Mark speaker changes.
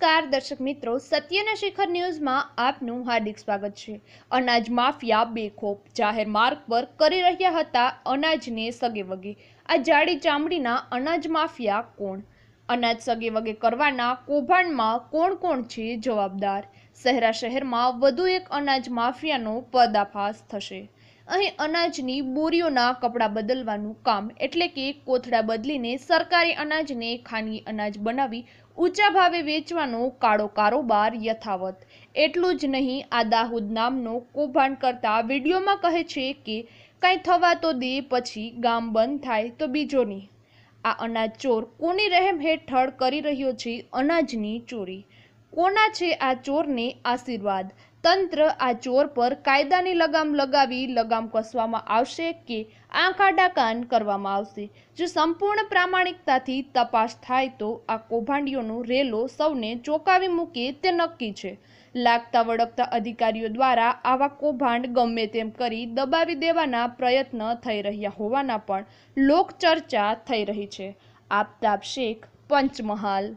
Speaker 1: નમસ્કાર દર્શક મિત્રો સત્યના શિખર ન્યૂઝમાં આપનું હાર્દિક સ્વાગત છે અનાજ માફિયા બેખોફ જાહેર માર્ગ પર કરી રહ્યા હતા અનાજને સગે વગે આ જાડી ચામડીના અનાજ માફિયા કોણ અનાજ સગે વગે કરવાના કૌભાંડમાં કોણ કોણ છે જવાબદાર શહેરા શહેરમાં વધુ એક અનાજ માફિયાનો પર્દાફાશ થશે અહીં અનાજની બોરીઓના કપડાં બદલવાનું કામ એટલે કે કોથળા બદલીને સરકારી અનાજને ખાનગી અનાજ બનાવી ઊંચા ભાવે વેચવાનો કાળો કારોબાર યથાવત એટલું જ નહીં આ દાહુદ નામનો કૌભાંડ કરતા વિડીયોમાં કહે છે કે કાંઈ થવા તો દે પછી ગામ બંધ થાય તો બીજો નહીં આ અનાજ ચોર કોની રહેમ હેઠળ કરી રહ્યો છે અનાજની ચોરી કોના છે આ ચોરને આશીર્વાદ તંત્ર આ ચોર પર કાયદાની લગામ લગાવી લગામ કસવામાં આવશે કે આંખાડા કાન કરવામાં આવશે જો સંપૂર્ણ પ્રામાણિકતાથી તપાસ થાય તો આ કૌભાંડીઓનો રેલો સૌને ચોંકાવી મૂકે તે નક્કી છે લાગતા વળગતા અધિકારીઓ દ્વારા આવા કૌભાંડ ગમે તેમ કરી દબાવી દેવાના પ્રયત્ન થઈ રહ્યા હોવાના પણ લોકચર્ચા થઈ રહી છે આફતાબ શેખ પંચમહાલ